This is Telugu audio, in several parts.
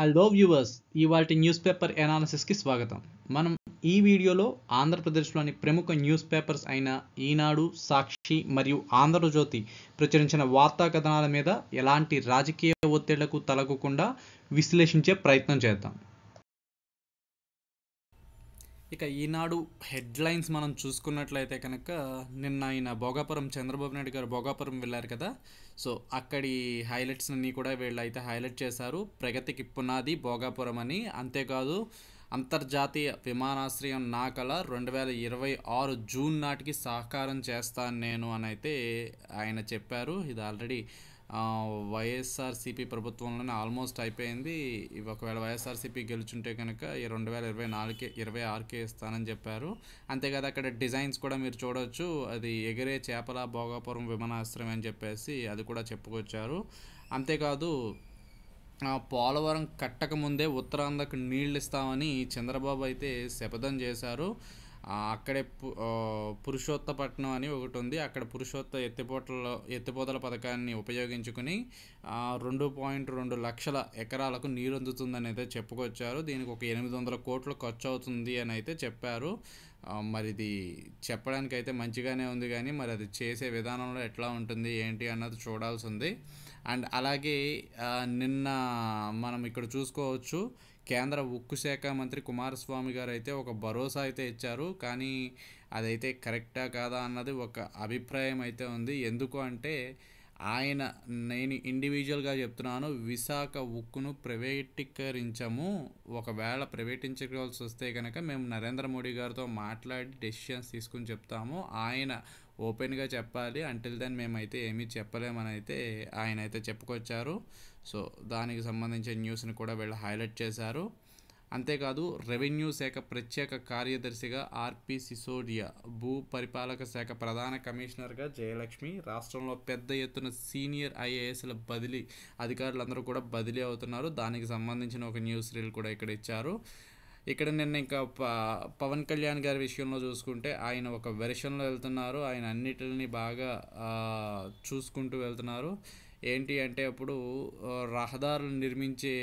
హలో వ్యూవర్స్ ఇవాటి న్యూస్ పేపర్ ఎనాలిసిస్కి స్వాగతం మనం ఈ వీడియోలో ఆంధ్రప్రదేశ్లోని ప్రముఖ న్యూస్ పేపర్స్ అయిన ఈనాడు సాక్షి మరియు ఆంధ్రజ్యోతి ప్రచురించిన వార్తా కథనాల మీద ఎలాంటి రాజకీయ ఒత్తిళ్లకు తలగకుండా విశ్లేషించే ప్రయత్నం చేద్దాం ఇక ఈనాడు హెడ్లైన్స్ మనం చూసుకున్నట్లయితే కనుక నిన్న ఆయన భోగాపురం చంద్రబాబు నాయుడు గారు భోగాపురం వెళ్ళారు కదా సో అక్కడి హైలైట్స్ అన్నీ కూడా వీళ్ళైతే హైలైట్ చేశారు ప్రగతికి పునాది భోగాపురం అని అంతేకాదు అంతర్జాతీయ విమానాశ్రయం నా కళ రెండు వేల ఇరవై ఆరు జూన్ నాటికి సహకారం చేస్తాను నేను అని అయితే ఆయన చెప్పారు ఇది ఆల్రెడీ వైఎస్ఆర్సీపీ ప్రభుత్వంలోనే ఆల్మోస్ట్ అయిపోయింది ఒకవేళ వైఎస్ఆర్సీపీ గెలుచుంటే కనుక ఈ రెండు వేల ఇరవై నాలుగే ఇరవై ఆరుకే ఇస్తానని చెప్పారు అంతేకాదు అక్కడ డిజైన్స్ కూడా మీరు చూడవచ్చు అది ఎగిరే చేపల భోగాపురం విమానాశ్రయం అని చెప్పేసి అది కూడా చెప్పుకొచ్చారు అంతేకాదు పోలవరం కట్టకముందే ఉత్తరాంధ్రకు నీళ్ళు ఇస్తామని చంద్రబాబు అయితే శపథం చేశారు అక్కడే పురుషోత్తపట్నం అని ఒకటి ఉంది అక్కడ పురుషోత్త ఎత్తిపోట్ల ఎత్తిపోతల పథకాన్ని ఉపయోగించుకుని రెండు పాయింట్ రెండు లక్షల ఎకరాలకు నీరు అందుతుందని అయితే చెప్పుకొచ్చారు దీనికి ఒక ఎనిమిది వందల కోట్లు ఖర్చు అవుతుంది అని అయితే చెప్పారు మరి ఇది చెప్పడానికి అయితే మంచిగానే ఉంది కానీ మరి అది చేసే విధానంలో ఎట్లా ఉంటుంది ఏంటి అన్నది చూడాల్సి ఉంది అండ్ అలాగే నిన్న మనం ఇక్కడ చూసుకోవచ్చు కేంద్ర ఉక్కు శాఖ మంత్రి కుమారస్వామి గారు అయితే ఒక భరోసా అయితే ఇచ్చారు కానీ అదైతే కరెక్టా కాదా అన్నది ఒక అభిప్రాయం అయితే ఉంది ఎందుకు అంటే ఆయన నేను ఇండివిజువల్గా చెప్తున్నాను విశాఖ ఉక్కును ప్రైవేటీకరించము ఒకవేళ ప్రైవేటించవలసి వస్తే కనుక మేము నరేంద్ర మోడీ గారితో మాట్లాడి డెసిషన్స్ తీసుకుని చెప్తాము ఆయన ఓపెన్గా చెప్పాలి అంటిల్ దెన్ మేమైతే ఏమీ చెప్పలేమని అయితే ఆయన అయితే చెప్పుకొచ్చారు సో దానికి సంబంధించిన న్యూస్ని కూడా వీళ్ళు హైలైట్ చేశారు అంతేకాదు రెవెన్యూ శాఖ ప్రత్యేక కార్యదర్శిగా ఆర్పి సిసోడియా భూ పరిపాలక శాఖ ప్రధాన కమిషనర్గా జయలక్ష్మి రాష్ట్రంలో పెద్ద ఎత్తున సీనియర్ ఐఏఎస్ల బదిలీ అధికారులందరూ కూడా బదిలీ అవుతున్నారు దానికి సంబంధించిన ఒక న్యూస్ రీల్ కూడా ఇక్కడ ఇచ్చారు ఇక్కడ నిన్న ఇంకా పవన్ కళ్యాణ్ గారి విషయంలో చూసుకుంటే ఆయన ఒక వెర్షన్లో వెళ్తున్నారు ఆయన అన్నిటిని బాగా చూసుకుంటూ వెళ్తున్నారు ఏంటి అంటే అప్పుడు రహదారులు నిర్మించే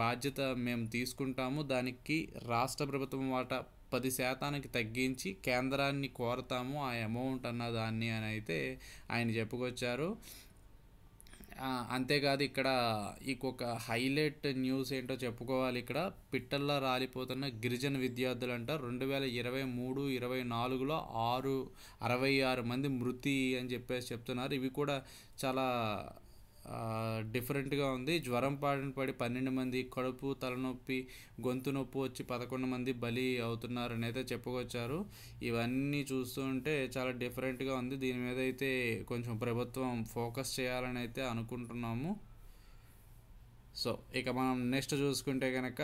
బాధ్యత మేము తీసుకుంటాము దానికి రాష్ట్ర ప్రభుత్వం వాటా పది శాతానికి తగ్గించి కేంద్రాన్ని కోరతాము ఆ అమౌంట్ అన్న దాన్ని అని అయితే ఆయన చెప్పుకొచ్చారు అంతేకాదు ఇక్కడ ఇంకొక హైలైట్ న్యూస్ ఏంటో చెప్పుకోవాలి ఇక్కడ పిట్టల్లా రాలిపోతున్న గిరిజన విద్యార్థులు అంట రెండు వేల ఇరవై మూడు ఇరవై నాలుగులో ఆరు అరవై ఆరు మంది మృతి అని చెప్పేసి చెప్తున్నారు ఇవి కూడా చాలా డిఫరెంట్గా ఉంది జ్వరం పాడిన పడి పన్నెండు మంది కడుపు తలనొప్పి గొంతు నొప్పి వచ్చి పదకొండు మంది బలి అవుతున్నారని అయితే చెప్పుకొచ్చారు ఇవన్నీ చూస్తుంటే చాలా డిఫరెంట్గా ఉంది దీని మీద అయితే కొంచెం ప్రభుత్వం ఫోకస్ చేయాలని అయితే అనుకుంటున్నాము సో ఇక మనం నెక్స్ట్ చూసుకుంటే కనుక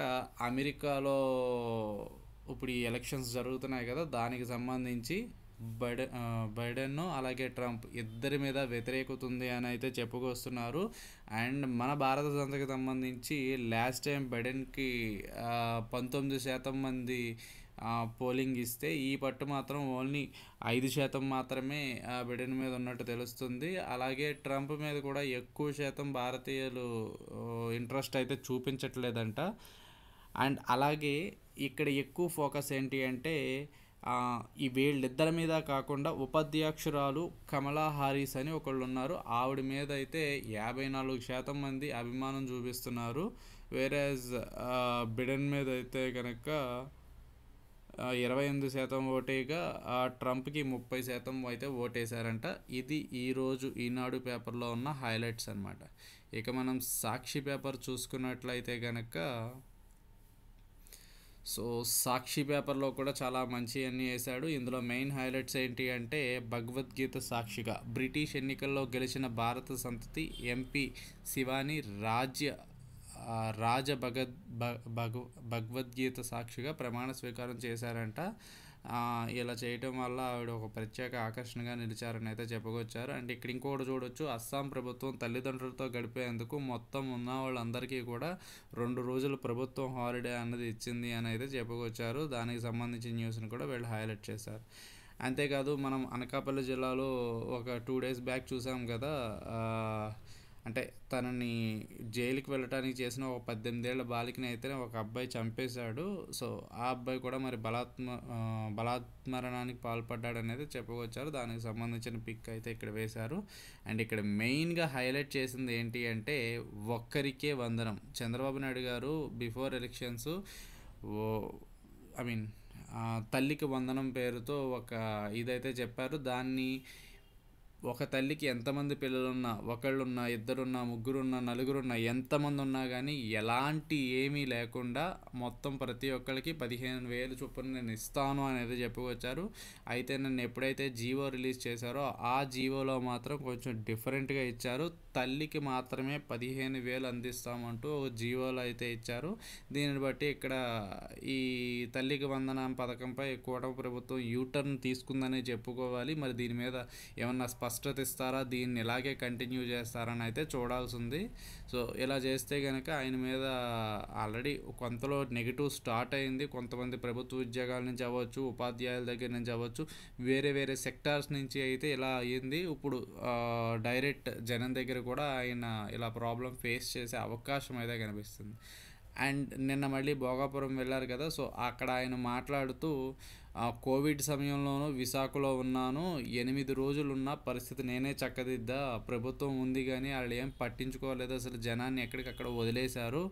అమెరికాలో ఇప్పుడు ఈ ఎలక్షన్స్ జరుగుతున్నాయి కదా దానికి సంబంధించి బైడ బైడెన్ను అలాగే ట్రంప్ ఇద్దరి మీద వ్యతిరేకత ఉంది అని అయితే చెప్పుకొస్తున్నారు అండ్ మన భారత జనతకి సంబంధించి లాస్ట్ టైం బైడెన్కి పంతొమ్మిది శాతం మంది పోలింగ్ ఇస్తే ఈ పట్టు మాత్రం ఓన్లీ ఐదు శాతం మాత్రమే బిడెన్ మీద ఉన్నట్టు తెలుస్తుంది అలాగే ట్రంప్ మీద కూడా ఎక్కువ శాతం భారతీయులు ఇంట్రెస్ట్ అయితే చూపించట్లేదంట అండ్ అలాగే ఇక్కడ ఎక్కువ ఫోకస్ ఏంటి అంటే ఈ వీళ్ళిద్దరి మీద కాకుండా ఉపాధ్యక్షురాలు కమలా హారీస్ అని ఒకళ్ళు ఉన్నారు ఆవిడ మీద అయితే యాభై నాలుగు శాతం మంది అభిమానం చూపిస్తున్నారు వేరేజ్ బిడెన్ మీద అయితే కనుక ఇరవై ఎనిమిది శాతం ఓటేగా ట్రంప్కి ముప్పై శాతం అయితే ఓటేశారంట ఇది ఈరోజు ఈనాడు పేపర్లో ఉన్న హైలైట్స్ అనమాట ఇక మనం సాక్షి పేపర్ చూసుకున్నట్లయితే కనుక సో సాక్షి పేపర్లో కూడా చాలా మంచి అన్ని వేశాడు ఇందులో మెయిన్ హైలైట్స్ ఏంటి అంటే భగవద్గీత సాక్షిగా బ్రిటిష్ ఎన్నికల్లో గెలిచిన భారత సంతతి ఎంపీ శివాని రాజ్య రాజ భగద్ భగ భగవద్గీత సాక్షిగా ప్రమాణ స్వీకారం చేశారంట ఇలా చేయటం వల్ల ఆవిడ ఒక ప్రత్యేక ఆకర్షణగా నిలిచారని అయితే చెప్పుకొచ్చారు అండ్ ఇక్కడ ఇంకోటి చూడొచ్చు అస్సాం ప్రభుత్వం తల్లిదండ్రులతో గడిపేందుకు మొత్తం ఉన్న వాళ్ళందరికీ కూడా రెండు రోజులు ప్రభుత్వం హాలిడే అన్నది ఇచ్చింది అని అయితే చెప్పుకొచ్చారు దానికి సంబంధించిన న్యూస్ని కూడా వీళ్ళు హైలైట్ చేశారు అంతేకాదు మనం అనకాపల్లి జిల్లాలో ఒక టూ డేస్ బ్యాక్ చూసాం కదా అంటే తనని జైలుకి వెళ్ళటానికి చేసిన ఒక పద్దెనిమిదేళ్ల బాలికని అయితే ఒక అబ్బాయి చంపేశాడు సో ఆ అబ్బాయి కూడా మరి బలాత్మ బలాత్మరణానికి పాల్పడ్డాడు అనేది చెప్పుకొచ్చారు దానికి సంబంధించిన పిక్ అయితే ఇక్కడ వేశారు అండ్ ఇక్కడ మెయిన్గా హైలైట్ చేసింది ఏంటి అంటే ఒక్కరికే వందనం చంద్రబాబు నాయుడు గారు బిఫోర్ ఎలక్షన్స్ ఐ మీన్ తల్లికి వందనం పేరుతో ఒక ఇదైతే చెప్పారు దాన్ని ఒక తల్లికి ఎంతమంది పిల్లలున్నా ఒకళ్ళున్నా ఇద్దరున్నా ముగ్గురున్నా నలుగురున్నా ఎంతమంది ఉన్నా కానీ ఎలాంటి ఏమీ లేకుండా మొత్తం ప్రతి ఒక్కరికి పదిహేను వేలు చొప్పున నేను ఇస్తాను అనేది చెప్పుకొచ్చారు అయితే నన్ను ఎప్పుడైతే జీవో రిలీజ్ చేశారో ఆ జీవోలో మాత్రం కొంచెం డిఫరెంట్గా ఇచ్చారు తల్లికి మాత్రమే పదిహేను వేలు అందిస్తామంటూ జియోలో అయితే ఇచ్చారు దీనిని బట్టి ఇక్కడ ఈ తల్లికి వందన పథకంపై కూటమి ప్రభుత్వం యూటర్న్ తీసుకుందని చెప్పుకోవాలి మరి దీని మీద ఏమన్నా స్పష్టం స్పష్టత ఇస్తారా దీన్ని ఇలాగే కంటిన్యూ చేస్తారని అయితే చూడాల్సి ఉంది సో ఇలా చేస్తే కనుక ఆయన మీద ఆల్రెడీ కొంతలో నెగిటివ్ స్టార్ట్ అయింది కొంతమంది ప్రభుత్వ ఉద్యోగాల నుంచి అవ్వచ్చు ఉపాధ్యాయుల దగ్గర నుంచి అవ్వచ్చు వేరే వేరే సెక్టార్స్ నుంచి అయితే ఇలా అయ్యింది ఇప్పుడు డైరెక్ట్ జనం దగ్గర కూడా ఆయన ఇలా ప్రాబ్లం ఫేస్ చేసే అవకాశం అయితే కనిపిస్తుంది అండ్ నిన్న మళ్ళీ భోగాపురం వెళ్ళారు కదా సో అక్కడ ఆయన మాట్లాడుతూ కోవిడ్ సమయంలోనూ విశాఖలో ఉన్నాను ఎనిమిది రోజులు ఉన్న పరిస్థితి నేనే చక్కదిద్దా ప్రభుత్వం ఉంది కానీ వాళ్ళు ఏం పట్టించుకోలేదు అసలు జనాన్ని ఎక్కడికక్కడ వదిలేశారు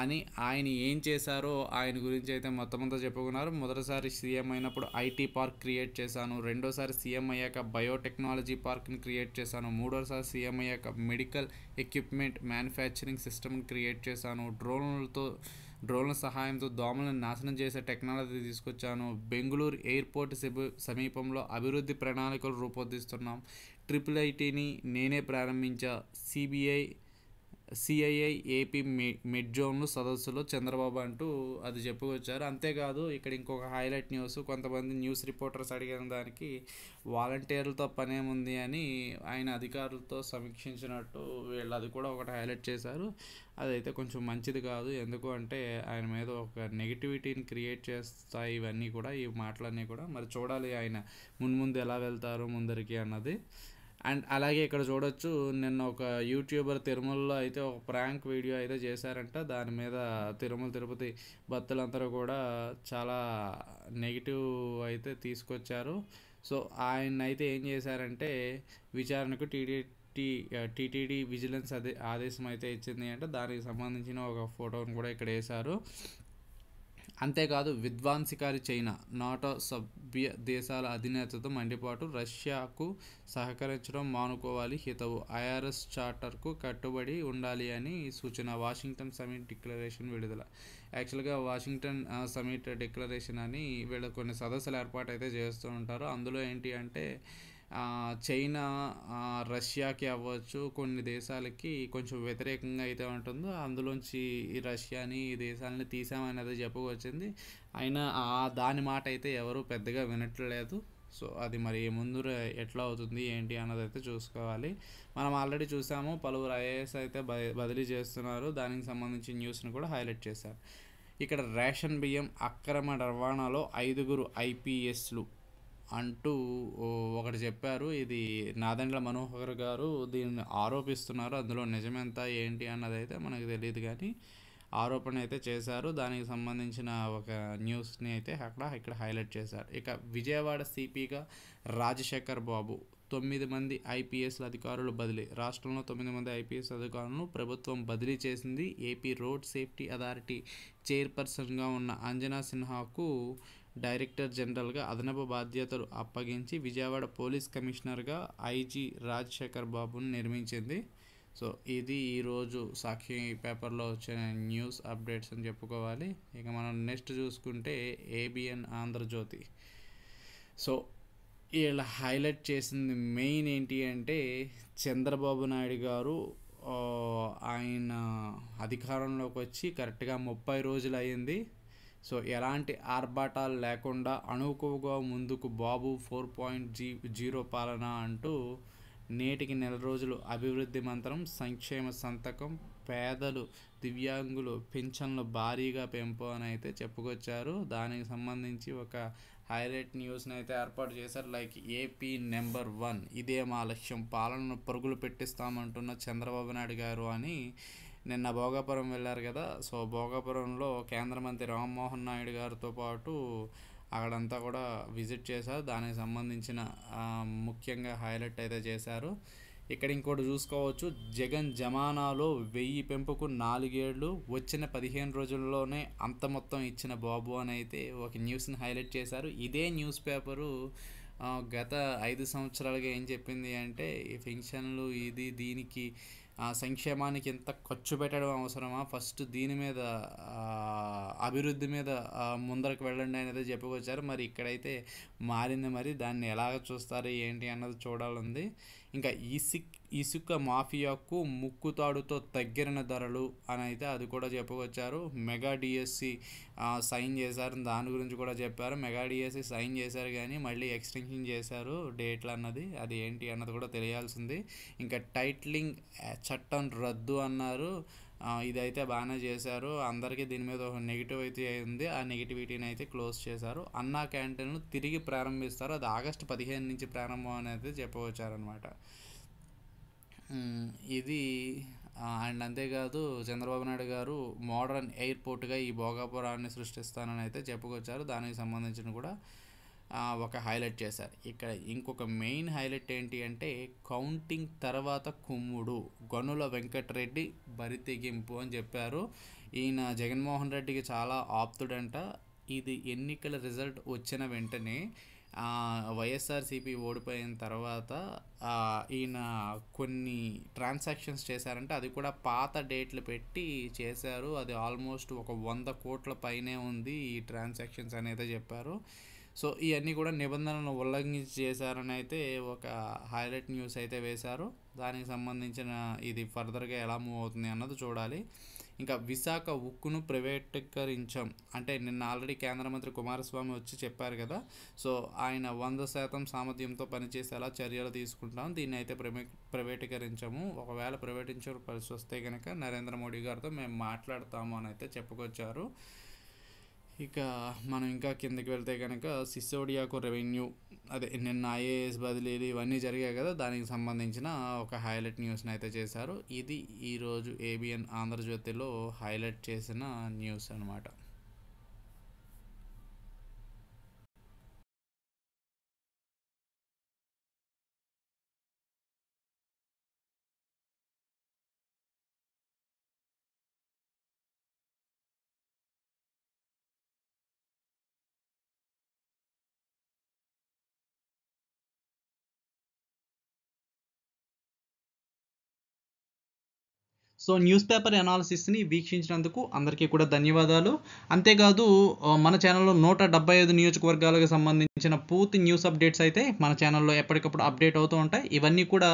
అని ఆయన ఏం చేశారో ఆయన గురించి అయితే మొత్తం అంతా చెప్పుకున్నారు మొదటిసారి సీఎం అయినప్పుడు ఐటీ పార్క్ క్రియేట్ చేశాను రెండోసారి సీఎం అయ్యాక బయోటెక్నాలజీ పార్క్ని క్రియేట్ చేశాను మూడోసారి సీఎం అయ్యాక మెడికల్ ఎక్విప్మెంట్ మ్యానుఫ్యాక్చరింగ్ సిస్టమ్ని క్రియేట్ చేశాను డ్రోన్లతో డ్రోన్ల సహాయంతో దోమలను నాశనం చేసే టెక్నాలజీ తీసుకొచ్చాను బెంగళూరు ఎయిర్పోర్ట్ సమీపంలో అభివృద్ధి ప్రణాళికలు రూపొందిస్తున్నాం ట్రిపుల్ ఐటీని నేనే ప్రారంభించా సిబిఐ సిఐఐ ఏపీ మిడ్ జోన్లు సదస్సులో చంద్రబాబు అంటూ అది చెప్పుకొచ్చారు అంతేకాదు ఇక్కడ ఇంకొక హైలైట్ న్యూస్ కొంతమంది న్యూస్ రిపోర్టర్స్ అడిగిన దానికి వాలంటీర్లతో పనేముంది అని ఆయన అధికారులతో సమీక్షించినట్టు వీళ్ళు అది కూడా ఒకటి హైలైట్ చేశారు అదైతే కొంచెం మంచిది కాదు ఎందుకు అంటే ఆయన మీద ఒక నెగిటివిటీని క్రియేట్ చేస్తాయి ఇవన్నీ కూడా ఈ మాటలన్నీ కూడా మరి చూడాలి ఆయన మున్ముందు ఎలా వెళ్తారు ముందరికి అన్నది అండ్ అలాగే ఇక్కడ చూడొచ్చు నిన్న ఒక యూట్యూబర్ తిరుమలలో అయితే ఒక ప్రాంక్ వీడియో అయితే చేశారంట దాని మీద తిరుమల తిరుపతి భక్తులందరూ కూడా చాలా నెగిటివ్ అయితే తీసుకొచ్చారు సో ఆయన అయితే ఏం చేశారంటే విచారణకు టీడీ టీ టీటీడీ విజిలెన్స్ అదే ఆదేశం అయితే ఇచ్చింది అంటే దానికి సంబంధించిన ఒక ఫోటోను కూడా ఇక్కడ వేశారు అంతేకాదు విధ్వంసకారి చైనా నాటో సభ్య దేశాల అధినేతతో మండిపాటు రష్యాకు సహకరించడం మానుకోవాలి హితవు ఐఆర్ఎస్ చార్టర్కు కట్టుబడి ఉండాలి అని సూచన వాషింగ్టన్ సమిట్ డిక్లరేషన్ విడుదల యాక్చువల్గా వాషింగ్టన్ సమిట్ డిక్లరేషన్ అని వీళ్ళు కొన్ని సదస్సులు ఏర్పాటు అయితే చేస్తూ ఉంటారు అందులో ఏంటి అంటే చైనా రష్యాకి అవ్వచ్చు కొన్ని దేశాలకి కొంచెం వ్యతిరేకంగా అయితే ఉంటుందో అందులోంచి ఈ రష్యాని ఈ దేశాలని తీసామనేది చెప్పుకొచ్చింది అయినా దాని మాట అయితే ఎవరు పెద్దగా వినట్లేదు సో అది మరి ముందు ఎట్లా అవుతుంది ఏంటి అన్నది అయితే చూసుకోవాలి మనం ఆల్రెడీ చూసాము పలువురు ఐఏఎస్ అయితే బదిలీ చేస్తున్నారు దానికి సంబంధించి న్యూస్ను కూడా హైలైట్ చేశారు ఇక్కడ రేషన్ బియ్యం అక్రమ రవాణాలో ఐదుగురు ఐపీఎస్లు అంటూ ఒకటి చెప్పారు ఇది నాదండ్ల మనోహర్ గారు దీన్ని ఆరోపిస్తున్నారు అందులో నిజమెంత ఏంటి అన్నది అయితే మనకు తెలియదు కానీ ఆరోపణ అయితే చేశారు దానికి సంబంధించిన ఒక న్యూస్ని అయితే అక్కడ ఇక్కడ హైలైట్ చేశారు ఇక విజయవాడ సిపిగా రాజశేఖర్ బాబు తొమ్మిది మంది ఐపీఎస్ అధికారులు బదిలీ రాష్ట్రంలో తొమ్మిది మంది ఐపీఎస్ అధికారులను ప్రభుత్వం బదిలీ చేసింది ఏపీ రోడ్ సేఫ్టీ అథారిటీ చైర్పర్సన్గా ఉన్న అంజనా సిన్హాకు డైరెక్టర్ జనరల్గా అదనపు బాధ్యతలు అప్పగించి విజయవాడ పోలీస్ కమిషనర్గా ఐజీ రాజశేఖర్ బాబును నిర్మించింది సో ఇది ఈరోజు సాక్షి పేపర్లో వచ్చిన న్యూస్ అప్డేట్స్ అని చెప్పుకోవాలి ఇక మనం నెక్స్ట్ చూసుకుంటే ఏబిఎన్ ఆంధ్రజ్యోతి సో వీళ్ళ హైలైట్ చేసింది మెయిన్ ఏంటి అంటే చంద్రబాబు నాయుడు గారు ఆయన అధికారంలోకి వచ్చి కరెక్ట్గా ముప్పై రోజులు అయ్యింది సో ఎలాంటి ఆర్భాటాలు లేకుండా అణుకువగా ముందుకు Babu four point G zero పాలన అంటూ నేటికి నెల రోజులు అభివృద్ధి మంత్రం సంక్షేమ సంతకం పేదలు దివ్యాంగులు పింఛన్లు భారీగా పెంపు అని అయితే చెప్పుకొచ్చారు దానికి సంబంధించి ఒక హైలైట్ న్యూస్ని అయితే ఏర్పాటు చేశారు లైక్ ఏపీ నెంబర్ వన్ ఇదే మా లక్ష్యం పాలనను పరుగులు పెట్టిస్తామంటున్న చంద్రబాబు నాయుడు గారు అని నిన్న భోగాపురం వెళ్ళారు కదా సో భోగాపురంలో కేంద్ర మంత్రి రామ్మోహన్ నాయుడు గారితో పాటు అక్కడంతా కూడా విజిట్ చేశారు దానికి సంబంధించిన ముఖ్యంగా హైలైట్ అయితే చేశారు ఇక్కడ ఇంకోటి చూసుకోవచ్చు జగన్ జమానాలో వెయ్యి పెంపుకు నాలుగేళ్లు వచ్చిన పదిహేను రోజుల్లోనే అంత మొత్తం ఇచ్చిన బాబు అని అయితే ఒక న్యూస్ని హైలైట్ చేశారు ఇదే న్యూస్ పేపరు గత ఐదు సంవత్సరాలుగా ఏం చెప్పింది అంటే ఈ పెన్షన్లు ఇది దీనికి ఆ సంక్షేమానికి ఇంత ఖర్చు పెట్టడం అవసరమా ఫస్ట్ దీని మీద అభివృద్ధి మీద ముందరకు వెళ్ళండి అనేది చెప్పుకొచ్చారు మరి ఇక్కడైతే మారింది మరి దాన్ని ఎలాగ చూస్తారు ఏంటి అన్నది చూడాలి ఉంది ఇంకా ఇసిక్ ఇసుక మాఫియాకు ముక్కుతాడుతో తగ్గిన ధరలు అని అయితే అది కూడా చెప్పుకొచ్చారు మెగా డిఎస్సి సైన్ చేశారు దాని గురించి కూడా చెప్పారు మెగా డిఎస్సి సైన్ చేశారు కానీ మళ్ళీ ఎక్స్టెన్షన్ చేశారు డేట్లు అన్నది అది ఏంటి అన్నది కూడా తెలియాల్సింది ఇంకా టైట్లింగ్ చట్టం రద్దు అన్నారు ఇదైతే బాగానే చేశారు అందరికీ దీని మీద ఒక నెగిటివ్ అయితే ఉంది ఆ నెగిటివిటీని అయితే క్లోజ్ చేశారు అన్నా క్యాంటీన్ తిరిగి ప్రారంభిస్తారు అది ఆగస్టు పదిహేను నుంచి ప్రారంభం అనేది చెప్పవచ్చారనమాట ఇది అండ్ అంతేకాదు చంద్రబాబు నాయుడు గారు మోడర్న్ ఎయిర్పోర్ట్గా ఈ భోగాపురాన్ని సృష్టిస్తానని అయితే చెప్పుకొచ్చారు దానికి సంబంధించిన కూడా ఒక హైలైట్ చేశారు ఇక్కడ ఇంకొక మెయిన్ హైలైట్ ఏంటి అంటే కౌంటింగ్ తర్వాత కుమ్ముడు గనుల వెంకటరెడ్డి బరితెగింపు అని చెప్పారు ఈయన జగన్మోహన్ రెడ్డికి చాలా ఆప్తుడంట ఇది ఎన్నికల రిజల్ట్ వచ్చిన వెంటనే వైఎస్ఆర్సీపీ ఓడిపోయిన తర్వాత ఈయన కొన్ని ట్రాన్సాక్షన్స్ చేశారంటే అది కూడా పాత డేట్లు పెట్టి చేశారు అది ఆల్మోస్ట్ ఒక వంద కోట్ల పైనే ఉంది ఈ ట్రాన్సాక్షన్స్ అనేది చెప్పారు సో ఇవన్నీ కూడా నిబంధనలను ఉల్లంఘించి చేశారని అయితే ఒక హైలైట్ న్యూస్ అయితే వేశారు దానికి సంబంధించిన ఇది ఫర్దర్గా ఎలా మూవ్ అవుతుంది అన్నది చూడాలి ఇంకా విశాఖ ఉక్కును ప్రైవేటీకరించాం అంటే నిన్న ఆల్రెడీ కేంద్ర మంత్రి కుమారస్వామి వచ్చి చెప్పారు కదా సో ఆయన వంద శాతం సామర్థ్యంతో పనిచేసేలా చర్యలు తీసుకుంటాం దీన్ని అయితే ప్రమే ప్రైవేటీకరించాము ఒకవేళ ప్రైవేటించే పరిస్థితి వస్తే కనుక నరేంద్ర మోడీ గారితో మేము మాట్లాడతాము అని అయితే చెప్పుకొచ్చారు ఇక మనం ఇంకా కిందకి వెళ్తే కనుక సిసోడియాకు రెవెన్యూ అదే నిన్న ఐఏఎస్ బదిలీలు ఇవన్నీ జరిగాయి కదా దానికి సంబంధించిన ఒక హైలైట్ న్యూస్ని అయితే చేశారు ఇది ఈరోజు ఏబిఎన్ ఆంధ్రజ్యోతిలో హైలైట్ చేసిన న్యూస్ అనమాట సో న్యూస్ పేపర్ ఎనాలసిస్ని వీక్షించినందుకు అందరికీ కూడా ధన్యవాదాలు అంతేకాదు మన ఛానల్లో నూట డెబ్బై ఐదు నియోజకవర్గాలకు సంబంధించిన పూర్తి న్యూస్ అప్డేట్స్ అయితే మన ఛానల్లో ఎప్పటికప్పుడు అప్డేట్ అవుతూ ఉంటాయి ఇవన్నీ కూడా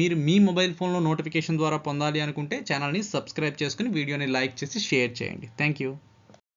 మీరు మీ మొబైల్ ఫోన్లో నోటిఫికేషన్ ద్వారా పొందాలి అనుకుంటే ఛానల్ని సబ్స్క్రైబ్ చేసుకుని వీడియోని లైక్ చేసి షేర్ చేయండి థ్యాంక్ యూ